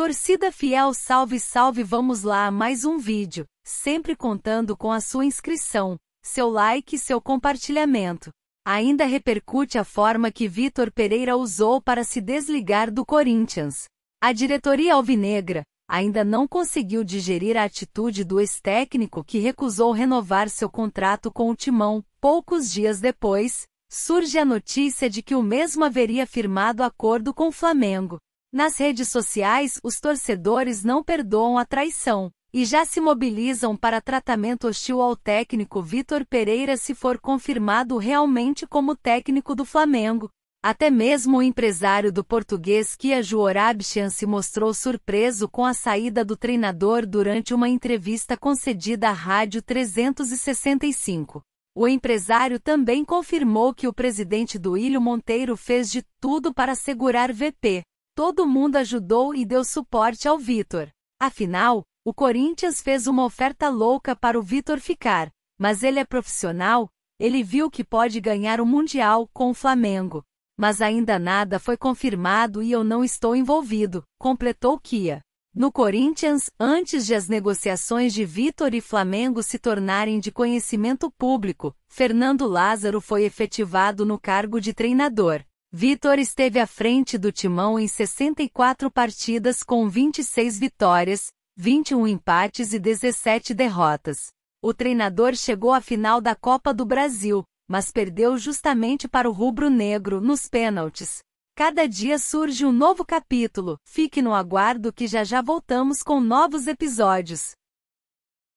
Torcida fiel, salve, salve, vamos lá a mais um vídeo, sempre contando com a sua inscrição, seu like e seu compartilhamento. Ainda repercute a forma que Vitor Pereira usou para se desligar do Corinthians. A diretoria alvinegra ainda não conseguiu digerir a atitude do ex-técnico que recusou renovar seu contrato com o Timão. Poucos dias depois, surge a notícia de que o mesmo haveria firmado acordo com o Flamengo. Nas redes sociais, os torcedores não perdoam a traição e já se mobilizam para tratamento hostil ao técnico Vitor Pereira se for confirmado realmente como técnico do Flamengo. Até mesmo o empresário do português Kia Orabchian se mostrou surpreso com a saída do treinador durante uma entrevista concedida à Rádio 365. O empresário também confirmou que o presidente do Ilho Monteiro fez de tudo para segurar VP todo mundo ajudou e deu suporte ao Vitor. Afinal, o Corinthians fez uma oferta louca para o Vitor ficar, mas ele é profissional, ele viu que pode ganhar o Mundial com o Flamengo. Mas ainda nada foi confirmado e eu não estou envolvido, completou Kia. No Corinthians, antes de as negociações de Vitor e Flamengo se tornarem de conhecimento público, Fernando Lázaro foi efetivado no cargo de treinador. Vitor esteve à frente do timão em 64 partidas com 26 vitórias, 21 empates e 17 derrotas. O treinador chegou à final da Copa do Brasil, mas perdeu justamente para o rubro-negro nos pênaltis. Cada dia surge um novo capítulo, fique no aguardo que já já voltamos com novos episódios.